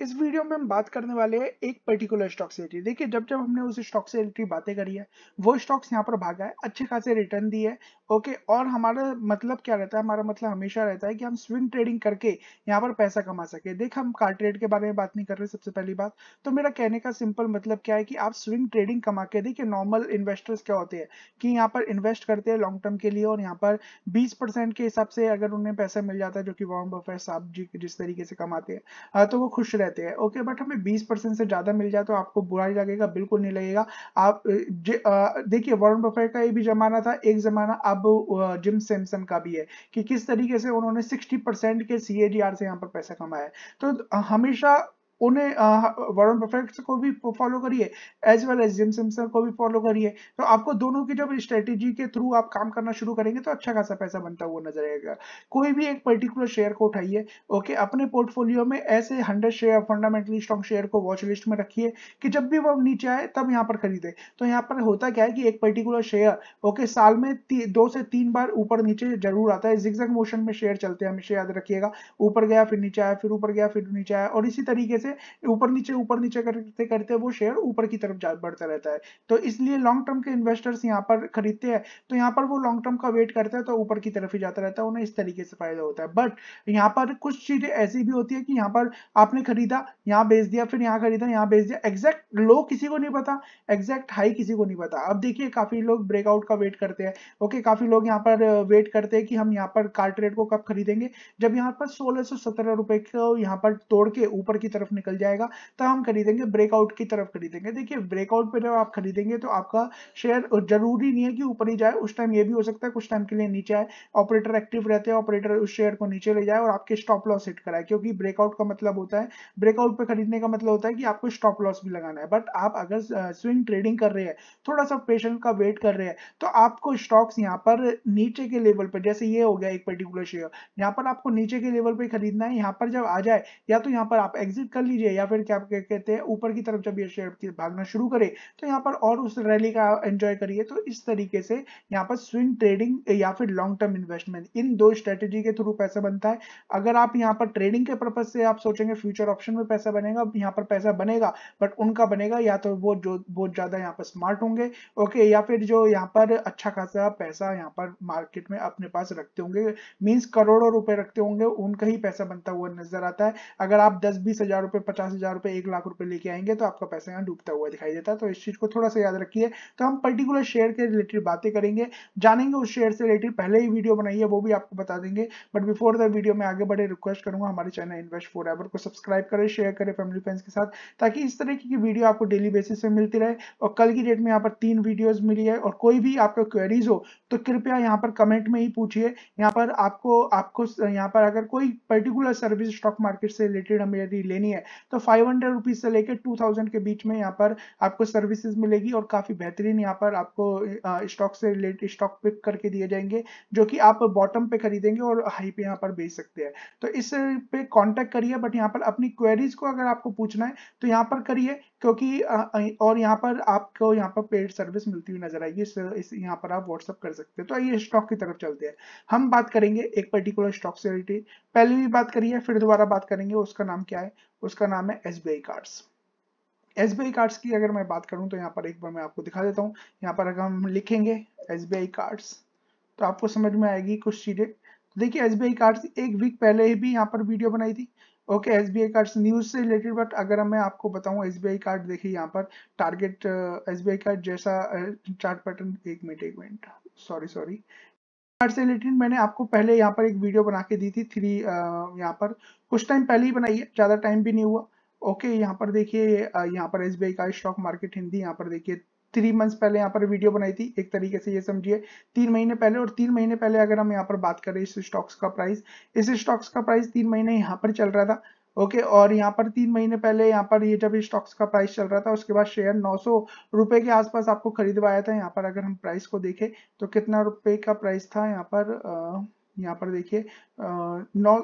इस वीडियो में हम बात करने वाले हैं एक पर्टिकुलर स्टॉक से रिलेटेड देखिए जब जब हमने उस स्टॉक से रिलेटेड बातें करी है वो स्टॉक्स यहाँ पर भागा है अच्छे खासे रिटर्न दी है ओके और हमारा मतलब क्या रहता है हमारा मतलब हमेशा रहता है कि हम स्विंग ट्रेडिंग करके यहाँ पर पैसा कमा सके देख हम कार ट्रेड के बारे में बात नहीं कर रहे सबसे पहली बात तो मेरा कहने का सिंपल मतलब क्या है कि आप स्विंग ट्रेडिंग कमा के देखिए नॉर्मल इन्वेस्टर्स क्या होते हैं कि यहाँ पर इन्वेस्ट करते हैं लॉन्ग टर्म के लिए और यहाँ पर बीस के हिसाब से अगर उन्हें पैसा मिल जाता है जो कि वॉर्म बफे साहब जी जिस तरीके से कमाते हैं हाँ, तो वो खुश रहते हैं ओके बट हमें बीस परसेंट से ज़्यादा मिल जाए तो आपको बुरा ही लगेगा बिल्कुल नहीं लगेगा आप देखिए वॉरेन बफेट का ये भी जमाना था एक जमाना अब जिम सैमसन का भी है कि किस तरीके से उन्होंने सिक्सटी के सी से यहाँ पर पैसा कमाया तो हमेशा उन्हें वरुण परफेक्ट को भी फॉलो करिए as well as Jim Simpson को भी फॉलो करिए तो आपको दोनों की जब स्ट्रेटेजी के थ्रू आप काम करना शुरू करेंगे तो अच्छा खासा पैसा बनता हुआ नजर आएगा कोई भी एक पर्टिकुलर शेयर को उठाइए ओके अपने पोर्टफोलियो में ऐसे hundred share fundamentally strong share को वॉच लिस्ट में रखिए कि जब भी वो नीचे आए तब यहाँ पर खरीदे तो यहाँ पर होता क्या है कि एक पर्टिकुलर शेयर ओके साल में दो से तीन बार ऊपर नीचे जरूर आता है जिक्स मोशन में शेयर चलते हैं हमेशा याद रखिएगा ऊपर गया फिर नीचे आया फिर ऊपर गया फिर नीचे आया और इसी तरीके से ऊपर नीचे ऊपर नीचे करते करते वो शेयर ऊपर की तरफ बढ़ता रहता है तो इसलिए लॉन्ग टर्म के इन्वेस्टर्स यहाँ पर खरीदते हैं तो यहाँ पर वो लॉन्ग टर्म का वेट करता है तो ऊपर की तरफ ही जाता रहता है उन्हें इस तरीके से फायदा होता है बट यहाँ पर कुछ चीजें ऐसी भी होती है कि यहाँ पर आपने खरीदा यहाँ बेच दिया फिर यहाँ खरीदा यहाँ बेच दिया एग्जैक्ट लो किसी को नहीं पता एग्जैक्ट हाई किसी को नहीं पता अब देखिए काफी लोग ब्रेकआउट का वेट करते हैं ओके काफी लोग यहाँ पर वेट करते हैं कि हम यहाँ पर कार्ट्रेड को कब खरीदेंगे जब यहाँ पर सोलह सौ सत्रह रुपए को यहाँ पर तोड़ के ऊपर की तरफ तरफ निकल जाएगा तो हम खरीदेंगे ब्रेकआउट की तरफ खरीदेंगे देखिए ब्रेकआउट पर जब आप खरीदेंगे तो आपका शेयर जरूरी नहीं है कि ऊपर ही जाए उस टाइम ये भी हो सकता है कुछ टाइम के लिए नीचे आए ऑपरेटर एक्टिव रहते हैं ऑपरेटर उस शेयर को नीचे ले जाए और आपके स्टॉप लॉस हिट कराए क्योंकि ब्रेकआउट का मतलब होता है ब्रेकआउट पर खरीदने का मतलब होता है कि आपको स्टॉप लॉस भी लगाना है बट आप अगर स्विंग ट्रेडिंग कर रहे हैं थोड़ा सा पेशेंट का वेट कर रहे हैं तो आपको स्टॉक्स यहाँ पर नीचे के लेवल पर जैसे ये हो गया एक पर्टिकुलर शेयर यहाँ पर आपको नीचे के लेवल पर खरीदना है यहाँ पर जब आ जाए या तो यहाँ पर आप एग्जिट कर कर लीजिए या फिर क्या कहते हैं ऊपर की तरफ जब ये शेयर भागना शुरू करे तो यहाँ पर और उस रैली का एंजॉय करिए तो इस तरीके से यहाँ पर स्विंग ट्रेडिंग या फिर लॉन्ग टर्म इन्वेस्टमेंट इन दो स्ट्रेटेजी के थ्रू पैसा बनता है अगर आप यहाँ पर ट्रेडिंग के पर्पज से आप सोचेंगे फ्यूचर ऑप्शन में पैसा बनेगा यहाँ पर पैसा बनेगा बट उनका बनेगा या तो वो जो बहुत ज्यादा यहाँ पर स्मार्ट होंगे ओके या फिर जो यहाँ पर अच्छा खासा पैसा यहाँ पर मार्केट में अपने पास रखते होंगे मीन्स करोड़ों रुपए रखते होंगे उनका ही पैसा बनता हुआ नजर आता है अगर आप दस बीस हजार रुपए पचास हजार रुपए एक लाख रुपए लेके आएंगे तो आपका पैसा यहाँ डूबता हुआ दिखाई देता है तो इस चीज को थोड़ा सा याद रखिए तो हम पर्टिकुलर शेयर के रिलेटेड बातें करेंगे जानेंगे उस शेयर से रिलेटेड पहले ही वीडियो बनाइए वो भी आपको बता देंगे बट बिफोर द वीडियो में आगे बढ़े रिक्वेस्ट करूंगा हमारे चैनल इन्वेस्ट फॉर एवर को सब्सक्राइब करें शेयर करें फैमिली फ्रेंड्स के साथ ताकि इस तरीके की वीडियो आपको डेली बेसिस पे मिलती रहे और कल की डेट में यहाँ पर तीन वीडियोज मिली है और कोई भी आपका क्वेरीज हो तो कृपया यहाँ पर कमेंट में ही पूछिए यहाँ पर आपको आपको यहाँ पर अगर कोई पर्टिकुलर सर्विस स्टॉक मार्केट से रिलेटेड हमें यदि लेनी है है तो फाइव हंड्रेड रुपीज से लेकर टू थाउजेंड के बीच में यहाँ पर आपको सर्विसेज मिलेगी और काफी बेहतरीन यहाँ पर आपको स्टॉक से रिलेटेड स्टॉक पिक करके दिए जाएंगे जो कि आप बॉटम पे खरीदेंगे और हाई पे यहाँ पर बेच सकते हैं तो इस पे कॉन्टेक्ट करिए बट यहाँ पर अपनी क्वेरीज को अगर आपको पूछना है तो यहाँ पर करिए क्योंकि और यहाँ पर आपको यहाँ पर पेड सर्विस मिलती हुई नजर आएगी इस, यहाँ पर आप व्हाट्सअप कर सकते हैं तो आइए स्टॉक की तरफ चलते हैं हम बात करेंगे एक पर्टिकुलर स्टॉक से रिलेटेड पहले भी बात करी है फिर दोबारा बात करेंगे उसका नाम क्या है उसका नाम है S B S B cards की अगर मैं बात करूं तो यहाँ पर एक बार मैं आपको दिखा देता हूँ यहाँ पर अगर हम लिखेंगे एस बी कार्ड्स तो आपको समझ में आएगी कुछ चीज़ें देखिए एस बी कार्ड्स एक वीक पहले ही भी यहाँ पर वीडियो बनाई थी okay S B I card news से रिलेटेड बट अगर मैं आपको बताऊं एस बी आई कार्ड देखिए यहाँ पर target S B I card जैसा चार्ट uh, पैटर्न एक मिनट एक मिनट सॉरी सॉरी से रिलेटेड मैंने आपको पहले यहाँ पर एक वीडियो बना के दी थी थ्री uh, यहाँ पर कुछ टाइम पहले ही बनाई है ज़्यादा टाइम भी नहीं हुआ ओके यहाँ पर देखिए uh, यहाँ पर एस बी आई का स्टॉक मार्केट हिंदी यहाँ पर देखिए थ्री मंथ्स पहले यहाँ पर वीडियो बनाई थी एक तरीके से ये समझिए तीन महीने पहले और तीन महीने पहले अगर हम यहाँ पर बात करें इस स्टॉक्स का प्राइस इस स्टॉक्स का प्राइस तीन महीने यहाँ पर चल रहा था ओके okay, और यहाँ पर तीन महीने पहले यहाँ पर ये जब स्टॉक्स का प्राइस चल रहा था उसके बाद शेयर नौ सौ रुपए के आसपास आपको खरीदवाया था यहाँ पर अगर हम प्राइस को देखें तो कितना रुपए का प्राइस था यहाँ पर आ, यहाँ पर देखिए नौ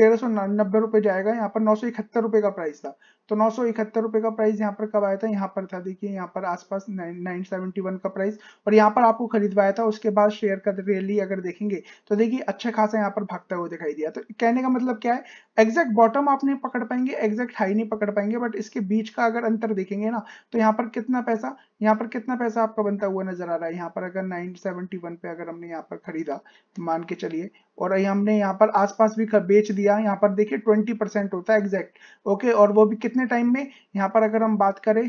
तेरह रुपए जाएगा यहाँ पर नौ रुपए का प्राइस था तो नौ रुपए का प्राइस यहाँ पर कब आया था यहाँ पर था देखिए यहाँ पर आसपास 971 का प्राइस और यहाँ पर आपको खरीदवाया था उसके बाद शेयर का रैली अगर देखेंगे तो देखिए अच्छा खासा यहाँ पर भागता हुआ दिखाई दिया तो कहने का मतलब क्या है एग्जैक्ट बॉटम आप नहीं पकड़ पाएंगे एग्जैक्ट हाई नहीं पकड़ पाएंगे बट इसके बीच का अगर अंतर देखेंगे ना तो यहाँ पर कितना पैसा यहाँ पर कितना पैसा आपका बनता हुआ नजर आ रहा है यहाँ पर अगर नाइन पे अगर हमने यहाँ पर खरीदा मान के चलिए और ये हमने यहाँ पर आसपास भी बेच दिया यहाँ पर देखिए ट्वेंटी परसेंट होता है एग्जैक्ट ओके और वो भी कितने टाइम में यहाँ पर अगर हम बात करें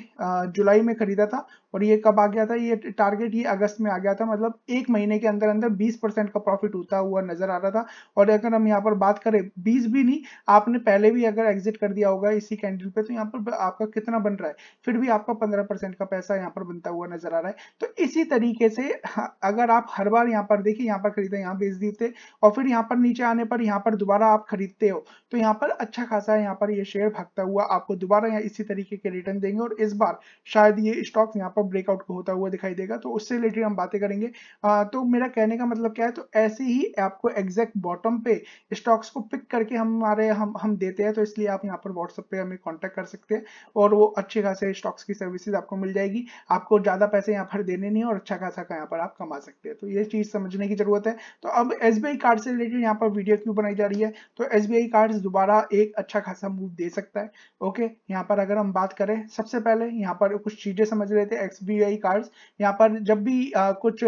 जुलाई में खरीदा था और ये कब आ गया था ये टारगेट ये अगस्त में आ गया था मतलब एक महीने के अंदर अंदर बीस परसेंट का प्रॉफिट होता हुआ नजर आ रहा था और अगर हम यहाँ पर बात करें बीस भी नहीं आपने पहले भी अगर एग्जिट कर दिया होगा इसी कैंडल पे तो यहाँ पर आपका कितना बन रहा है फिर भी आपका पंद्रह परसेंट का पैसा यहाँ पर बनता हुआ नजर आ रहा है तो इसी तरीके से हाँ, अगर आप हर बार यहाँ पर देखिए यहाँ पर खरीदा यहाँ बेच दिए और फिर यहाँ पर नीचे आने पर यहाँ पर दोबारा आप खरीदते हो तो यहाँ पर अच्छा खासा यहाँ पर ये शेयर भागता हुआ आपको दोबारा यहाँ इसी तरीके के रिटर्न देंगे और इस बार शायद ये स्टॉक यहाँ पर ब्रेकआउट होता हुआ दिखाई देगा तो उससे रिलेटेड हम बातें करेंगे आ, तो मेरा कहने का मतलब क्या है तो ऐसे ही आपको एग्जैक्ट बॉटम पे स्टॉक्स को पिक करके हमारे हम हम देते हैं तो इसलिए आप यहाँ पर व्हाट्सअप पर हमें कॉन्टैक्ट कर सकते हैं और वो अच्छे खासे स्टॉक्स की सर्विसेज आपको मिल जाएगी आपको ज़्यादा पैसे यहाँ पर देने नहीं और अच्छा खासा यहाँ पर आप कमा सकते हैं तो ये चीज़ समझने की जरूरत है तो अब एस कार्ड से से रिलेटेड यहाँ पर वीडियो क्यों बनाई जा रही है तो एस बी कार्ड्स दोबारा एक अच्छा खासा मूव दे सकता है ओके यहाँ पर अगर हम बात करें सबसे पहले यहाँ पर कुछ चीजें समझ लेते हैं एस बी कार्ड्स यहाँ पर जब भी आ, कुछ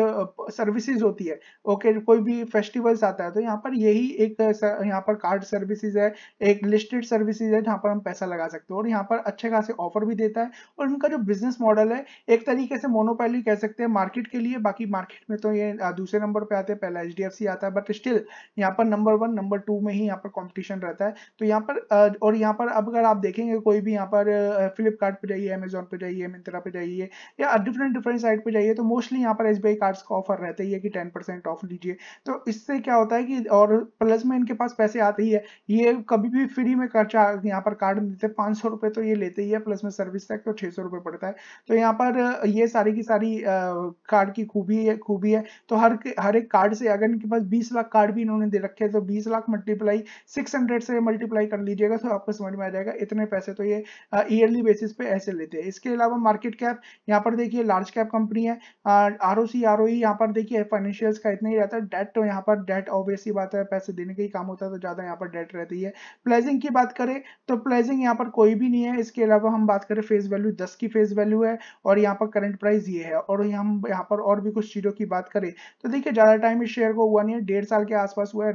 सर्विसेज होती है ओके कोई भी फेस्टिवल्स आता है तो यहाँ पर यही एक यहाँ पर कार्ड सर्विसेज है एक लिस्टेड सर्विसेज है जहाँ पर हम पैसा लगा सकते हैं और यहाँ पर अच्छे खासे ऑफर भी देता है और उनका जो बिजनेस मॉडल है एक तरीके से मोनोपैली कह सकते हैं मार्केट के लिए बाकी मार्केट में तो ये दूसरे नंबर पे आते हैं पहला एच आता है बट स्टिल यहाँ पर नंबर वन नंबर टू में ही यहाँ पर कॉम्पिटिशन रहता है तो यहाँ पर और यहाँ पर अब अगर आप देखेंगे कोई भी यहाँ पर फ्लिपकार्ट पे जाइए अमेजोन पे जाइए मिंत्रा पे जाइए या डिफरेंट डिफरेंट साइट पे जाइए तो मोस्टली यहाँ पर एस बी का ऑफर रहता ही है कि टेन परसेंट ऑफ लीजिए तो इससे क्या होता है कि और प्लस में इनके पास पैसे आते ही है ये कभी भी फ्री में खर्चा यहाँ पर कार्ड देते हैं पाँच सौ तो ये लेते ही है प्लस में सर्विस टैक्स तो छः सौ पड़ता है तो यहाँ पर ये सारी की सारी कार्ड की खूबी है खूबी है तो हर हर एक कार्ड से अगर इनके पास बीस लाख कार्ड भी इन्होंने दे रखे हैं तो 20 लाख मल्टीप्लाई 600 से मल्टीप्लाई कर लीजिएगा तो आपको समझ में आ जाएगा इतने पैसे तो ये ईयरली बेसिस पे ऐसे लेते हैं इसके अलावा मार्केट कैप यहाँ पर देखिए लार्ज कैप कंपनी है R O C R O यहाँ पर देखिए फाइनेंशियल्स का इतना ही रहता है डेट तो यहाँ पर डेट ऑब्वियसली बात है पैसे देने का ही काम होता है तो ज़्यादा यहाँ पर डेट रहती है प्लेजिंग की बात करें तो प्लेजिंग यहाँ पर कोई भी नहीं है इसके अलावा हम बात करें फेस वैल्यू दस की फेस वैल्यू है और यहाँ पर करंट प्राइस ये है और हम यहाँ पर और भी कुछ चीज़ों की बात करें तो देखिए ज़्यादा टाइम इस शेयर को हुआ नहीं है डेढ़ साल के आसपास हुआ है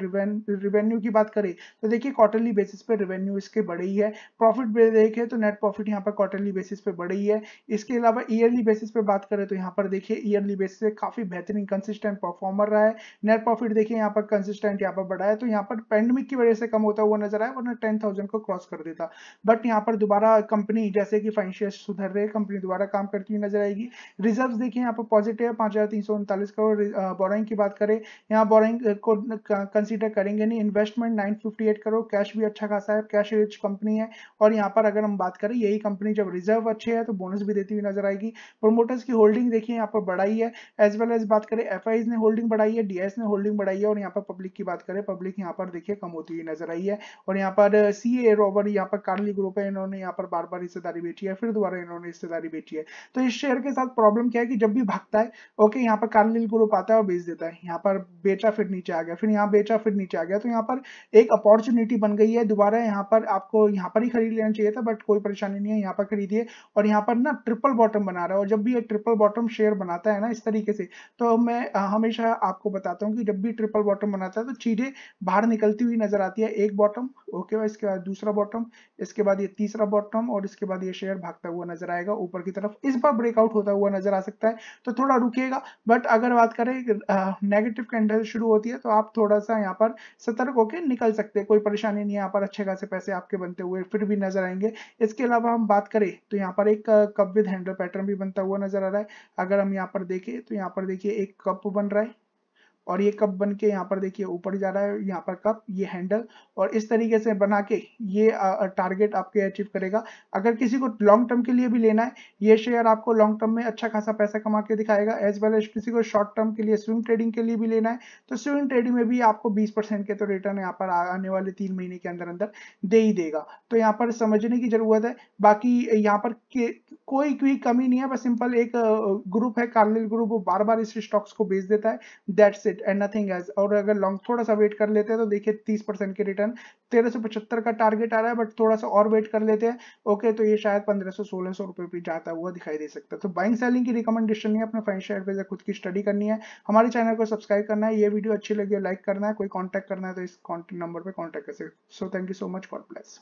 रिवेन्यू की बात करें तो देखिए क्वार्टरली बेसिस पे रिवेन्यू इसके बढ़े ही है प्रॉफिट देखे तो नेट प्रॉफिट यहाँ पर क्वार्टरली बेसिस पे बढ़े ही है इसके अलावा ईयरली बेसिस पे बात करें तो यहाँ पर देखिए ईयरली बेसिस पे काफी बेहतरीन कंसिस्टेंट परफॉर्मर रहा है नेट प्रॉफिट देखिए यहाँ पर कंसिस्टेंट यहाँ पर बढ़ा है तो यहाँ पर पेंडेमिक की वजह से कम होता हुआ नजर आया वरना टेन थाउजेंड को क्रॉस कर देता बट यहाँ पर दोबारा कंपनी जैसे कि फाइनेंशियल सुधर रहे कंपनी दोबारा काम करती हुई नजर आएगी रिजर्व देखिए यहाँ पर पॉजिटिव है पांच करोड़ बोराइंग की बात करें यहाँ बोराइंग को कंसीडर करेंगे नहीं इन्वेस्टमेंट 958 करोड़ कैश भी अच्छा खासा है कैश रिच कंपनी है और यहाँ पर अगर हम बात करें यही कंपनी जब रिजर्व अच्छे है तो बोनस भी देती हुई नजर आएगी प्रोमोटर्स की होल्डिंग देखिए यहाँ पर बढ़ाई है एज वेल एज बात करें एफ ने होल्डिंग बढ़ाई है डी ने होल्डिंग बढ़ाई है और यहाँ पर पब्लिक की बात करें पब्लिक यहाँ पर देखिए कम होती हुई नजर आई है और यहाँ पर सी ए रॉबर यहाँ पर कार्ली ग्रुप है इन्होंने यहाँ पर बार बार हिस्सेदारी बेची है फिर दोबारा इन्होंने हिस्सेदारी बेची है तो इस शेयर के साथ प्रॉब्लम क्या है कि जब भी भागता है ओके यहाँ पर कार्लिल ग्रुप आता है और बेच देता है यहाँ पर बेचा फिर नीचे आ गया फिर लेकिन यहाँ बेचा फिर नीचे आ गया तो यहाँ पर एक अपॉर्चुनिटी बन गई है दोबारा यहाँ पर आपको यहाँ पर ही खरीद लेना चाहिए था बट कोई परेशानी नहीं है यहाँ पर खरीदिए और यहाँ पर ना ट्रिपल बॉटम बना रहा है और जब भी ये ट्रिपल बॉटम शेयर बनाता है ना इस तरीके से तो मैं हमेशा आपको बताता हूँ कि जब भी ट्रिपल बॉटम बनाता है तो चीजें बाहर निकलती हुई नजर आती है एक बॉटम ओके भाई इसके बाद दूसरा बॉटम इसके बाद ये तीसरा बॉटम और इसके बाद ये शेयर भागता हुआ नजर आएगा ऊपर की तरफ इस बार ब्रेकआउट होता हुआ नजर आ सकता है तो थोड़ा रुकेगा बट अगर बात करें नेगेटिव कैंडल शुरू होती है तो आप थोड़ा सा यहाँ पर सतर्क होकर निकल सकते हैं कोई परेशानी नहीं यहाँ पर अच्छे खासे पैसे आपके बनते हुए फिर भी नजर आएंगे इसके अलावा हम बात करें तो यहाँ पर एक कप विद हैंडल पैटर्न भी बनता हुआ नजर आ रहा है अगर हम यहाँ पर देखें तो यहाँ पर देखिए एक कप बन रहा है और ये कप बन के यहाँ पर देखिए ऊपर जा रहा है यहाँ पर कप ये हैंडल और इस तरीके से बना के ये टारगेट आपके अचीव करेगा अगर किसी को लॉन्ग टर्म के लिए भी लेना है ये शेयर आपको लॉन्ग टर्म में अच्छा खासा पैसा कमा के दिखाएगा एज वेल एज किसी को शॉर्ट टर्म के लिए स्विंग ट्रेडिंग के लिए भी लेना है तो स्विंग ट्रेडिंग में भी आपको बीस के तो रिटर्न यहाँ पर आने वाले तीन महीने के अंदर अंदर दे ही देगा तो यहाँ पर समझने की जरूरत है बाकी यहाँ पर कोई कोई कमी नहीं है बस सिंपल एक ग्रुप है कार्लिल ग्रुप वो बार बार इस स्टॉक्स को बेच देता है that's it it and nothing as और अगर लॉन्ग थोड़ा सा वेट कर लेते हैं तो देखिए तीस परसेंट के रिटर्न तेरह सौ पचहत्तर का टारगेट आ रहा है बट थोड़ा सा और वेट कर लेते हैं ओके तो ये शायद पंद्रह सौ सोलह सौ रुपये भी जाता हुआ दिखाई दे सकता है तो बाइंग सेलिंग की रिकमेंडेशन नहीं है अपने फाइनेंशियल एडवाइजर खुद की स्टडी करनी है हमारे चैनल को सब्सक्राइब करना है ये वीडियो अच्छी लगी लाइक करना है कोई कॉन्टैक्ट करना है तो इस नंबर पर कॉन्टैक्ट कर सकते so thank you so much God bless